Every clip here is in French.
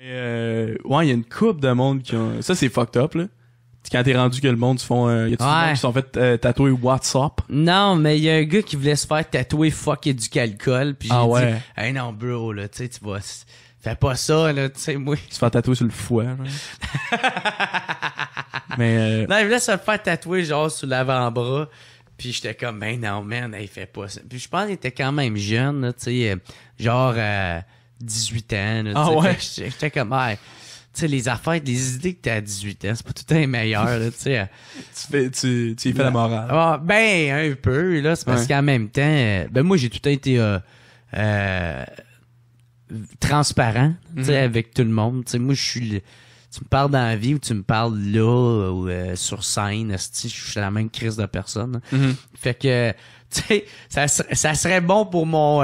Euh, ouais, il y a une coupe de monde qui ont. Ça, c'est fucked up, là. Quand t'es rendu que le monde se font. Euh, y a tout monde qui sont fait euh, tatouer WhatsApp. Non, mais il y a un gars qui voulait se faire tatouer fuck et du calcol. Puis ah j'ai dit, hey non, bro, là, tu sais, tu vas. Fais pas ça, là, tu sais, moi. Tu te fais tatouer sur le foie, mais. Euh, non, il voulait se faire tatouer, genre, sur l'avant-bras. Puis j'étais comme, ben non, man, il fait pas ça. Puis je pense qu'il était quand même jeune, là, tu sais, genre. 18 ans. Là, ah ouais? J'étais comme, ah, tu sais, les affaires, les idées que t'as à 18 ans, c'est pas tout le temps meilleur, tu sais. Euh. tu, fais, tu, tu y fais la morale. Ah, ben, un peu, là. C'est parce qu'en même temps, euh, ben, moi, j'ai tout le temps été, euh, euh transparent, tu sais, mhm. avec tout le monde. Tu sais, moi, je suis tu me parles dans la vie ou tu me parles là ou sur scène, je suis la même crise de personne. Mhm. Fait que, tu sais, ça, ça serait bon pour mon,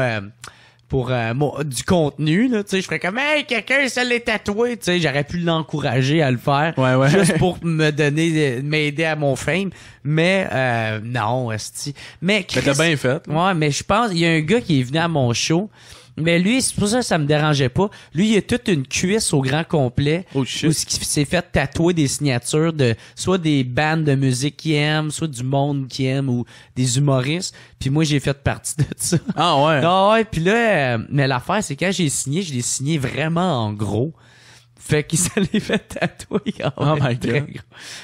pour euh, du contenu là tu sais je ferais comme hey quelqu'un se l'est tatoué tu sais j'aurais pu l'encourager à le faire juste pour me donner euh, m'aider à mon fame mais euh, non esti mais t'as bien fait ouais mais je pense il y a un gars qui est venu à mon show mais lui, c'est pour ça que ça me dérangeait pas. Lui, il a toute une cuisse au grand complet. Oh shit. Où il s'est fait tatouer des signatures de soit des bandes de musique qu'il aime, soit du monde qu'il aime ou des humoristes. Puis moi, j'ai fait partie de ça. Ah ouais. Non, ah, ouais, puis là, euh, mais l'affaire, c'est quand j'ai signé, je l'ai signé vraiment en gros. Fait qu'il s'en est fait tatouer. Oh en my Gros.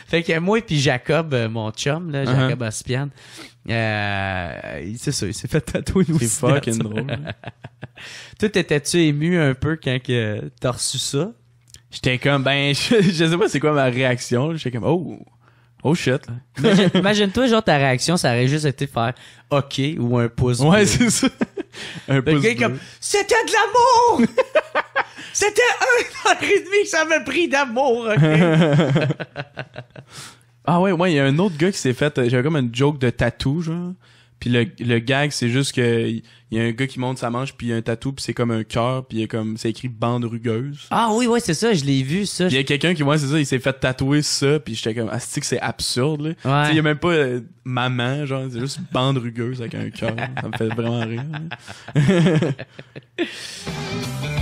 Fait que moi et puis Jacob, euh, mon chum, là, uh-huh. Jacob uh euh, c'est ça, il s'est fait tatouer nous C'est fucking drôle. Toi, t'étais-tu ému un peu quand t'as reçu ça? J'étais comme, ben, je, sais pas c'est quoi ma réaction. J'étais comme, oh, oh shit. Imagine-toi, genre, ta réaction, ça aurait juste été faire OK ou un pouce. Ouais, c'est ça. un comme, c'était de l'amour! c'était un heure et demi que ça pris d'amour, OK? ah ouais, ouais, il y a un autre gars qui s'est fait, euh, j'avais comme une joke de tatouage. genre. Puis le, gag, c'est juste que il y a un gars qui monte sa manche, puis y a un tatou, puis c'est comme un cœur, puis comme c'est écrit bande rugueuse. Ah oui, ouais, c'est ça, je l'ai vu ça. il y a quelqu'un qui moi c'est ça, il s'est fait tatouer ça, puis j'étais comme asti que c'est absurde. Là. il y a même pas euh, maman, genre c'est juste bande rugueuse avec un cœur. ça me fait vraiment rire.